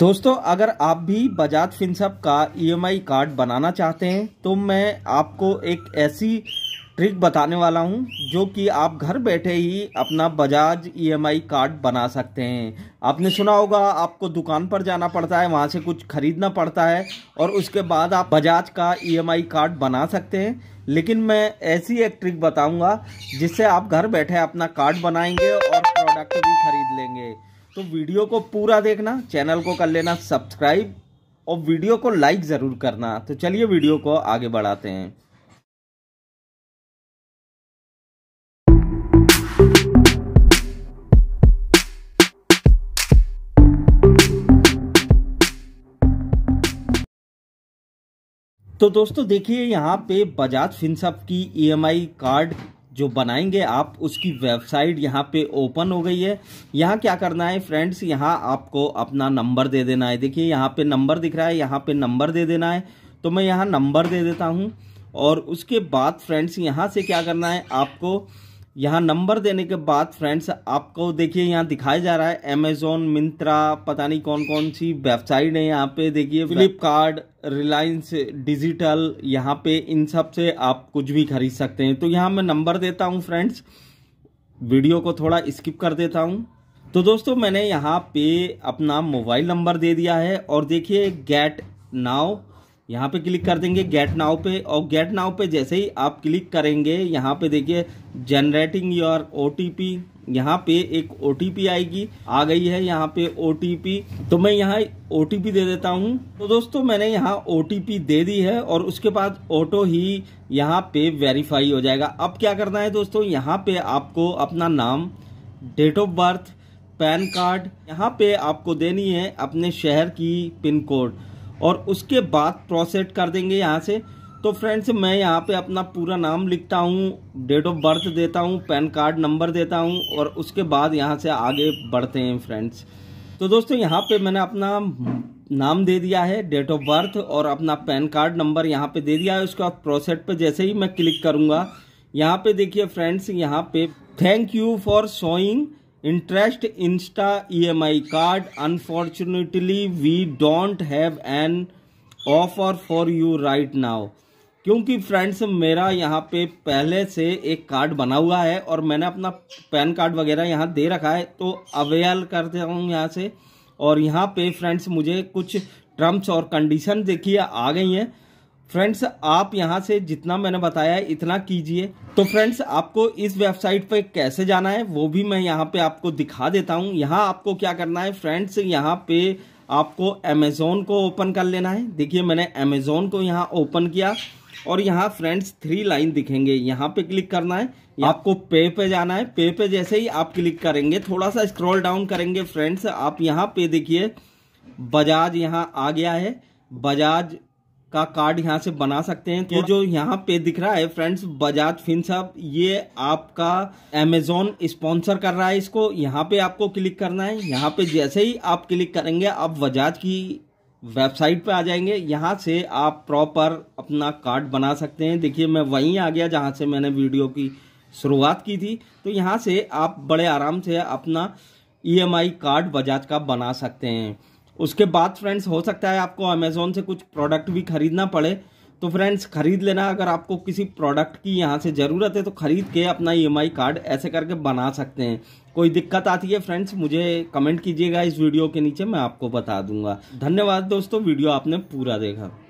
दोस्तों अगर आप भी बजाज फिनसअप का ईएमआई e कार्ड बनाना चाहते हैं तो मैं आपको एक ऐसी ट्रिक बताने वाला हूं जो कि आप घर बैठे ही अपना बजाज ईएमआई कार्ड बना सकते हैं आपने सुना होगा आपको दुकान पर जाना पड़ता है वहां से कुछ खरीदना पड़ता है और उसके बाद आप बजाज का ईएमआई e कार्ड बना सकते हैं लेकिन मैं ऐसी एक ट्रिक बताऊंगा जिससे आप घर बैठे अपना कार्ड बनाएंगे और प्रोडक्ट भी खरीद लेंगे तो वीडियो को पूरा देखना चैनल को कर लेना सब्सक्राइब और वीडियो को लाइक ज़रूर करना तो चलिए वीडियो को आगे बढ़ाते हैं तो दोस्तों देखिए यहाँ पे बजाज फिनसअप की ईएमआई e कार्ड जो बनाएंगे आप उसकी वेबसाइट यहाँ पे ओपन हो गई है यहाँ क्या करना है फ्रेंड्स यहाँ आपको अपना नंबर दे देना है देखिए यहाँ पे नंबर दिख रहा है यहाँ पे नंबर दे देना है तो मैं यहाँ नंबर दे देता हूँ और उसके बाद फ्रेंड्स यहाँ से क्या करना है आपको यहाँ नंबर देने के बाद फ्रेंड्स आपको देखिए यहाँ दिखाया जा रहा है अमेजोन मिंत्रा पता नहीं कौन कौन सी वेबसाइट है यहाँ पे देखिए फ्लिपकार्ट रिलायंस डिजिटल यहाँ पे इन सब से आप कुछ भी खरीद सकते हैं तो यहाँ मैं नंबर देता हूँ फ्रेंड्स वीडियो को थोड़ा स्किप कर देता हूँ तो दोस्तों मैंने यहाँ पे अपना मोबाइल नंबर दे दिया है और देखिए गेट नाव यहाँ पे क्लिक कर देंगे गेट नाव पे और गेट नाव पे जैसे ही आप क्लिक करेंगे यहाँ पे देखिए generating your O T P यहाँ पे एक ओ टी पी आएगी आ गई है यहाँ पे ओ टी पी तो मैं यहाँ ओ टी पी दे देता हूँ तो दोस्तों मैंने यहाँ ओ टी पी दे दी है और उसके बाद ऑटो ही यहाँ पे वेरीफाई हो जाएगा अब क्या करना है दोस्तों यहाँ पे आपको अपना नाम date of birth PAN card यहाँ पे आपको देनी है अपने शहर की पिन कोड और उसके बाद प्रोसेट कर देंगे यहाँ से तो फ्रेंड्स मैं यहाँ पे अपना पूरा नाम लिखता हूँ डेट ऑफ बर्थ देता हूँ पैन कार्ड नंबर देता हूँ और उसके बाद यहाँ से आगे बढ़ते हैं फ्रेंड्स तो दोस्तों यहाँ पे मैंने अपना नाम दे दिया है डेट ऑफ बर्थ और अपना पैन कार्ड नंबर यहाँ पे दे दिया है उसके बाद प्रोसेट पर जैसे ही मैं क्लिक करूँगा यहाँ पे देखिए फ्रेंड्स यहाँ पे thank you for showing interest insta emi card unfortunately we don't have an offer for you right now क्योंकि फ्रेंड्स मेरा यहाँ पे पहले से एक कार्ड बना हुआ है और मैंने अपना पैन कार्ड वगैरह यहाँ दे रखा है तो अवेल कर देता हूँ यहाँ से और यहाँ पे फ्रेंड्स मुझे कुछ टर्म्स और कंडीशन देखिए आ गई हैं फ्रेंड्स आप यहां से जितना मैंने बताया है इतना कीजिए तो फ्रेंड्स आपको इस वेबसाइट पर कैसे जाना है वो भी मैं यहाँ पे आपको दिखा देता हूं यहाँ आपको क्या करना है फ्रेंड्स यहाँ पे आपको अमेज़ोन को ओपन कर लेना है देखिए मैंने अमेज़ोन को यहाँ ओपन किया और यहाँ फ्रेंड्स थ्री लाइन दिखेंगे यहाँ पे क्लिक करना है आपको पे पे जाना है पे पे जैसे ही आप क्लिक करेंगे थोड़ा सा स्क्रॉल डाउन करेंगे फ्रेंड्स आप यहाँ पे देखिए बजाज यहाँ आ गया है बजाज का कार्ड यहाँ से बना सकते हैं तो जो यहाँ पे दिख रहा है फ्रेंड्स बजाज फिन साहब ये आपका एमेजोन स्पॉन्सर कर रहा है इसको यहाँ पे आपको क्लिक करना है यहाँ पे जैसे ही आप क्लिक करेंगे आप बजाज की वेबसाइट पे आ जाएंगे यहाँ से आप प्रॉपर अपना कार्ड बना सकते हैं देखिए मैं वहीं आ गया जहाँ से मैंने वीडियो की शुरुआत की थी तो यहाँ से आप बड़े आराम से अपना ईएमआई e कार्ड बजाज का बना सकते हैं उसके बाद फ्रेंड्स हो सकता है आपको अमेज़ोन से कुछ प्रोडक्ट भी खरीदना पड़े तो फ्रेंड्स खरीद लेना अगर आपको किसी प्रोडक्ट की यहाँ से ज़रूरत है तो ख़रीद के अपना ई e कार्ड ऐसे करके बना सकते हैं कोई दिक्कत आती है फ्रेंड्स मुझे कमेंट कीजिएगा इस वीडियो के नीचे मैं आपको बता दूंगा धन्यवाद दोस्तों वीडियो आपने पूरा देखा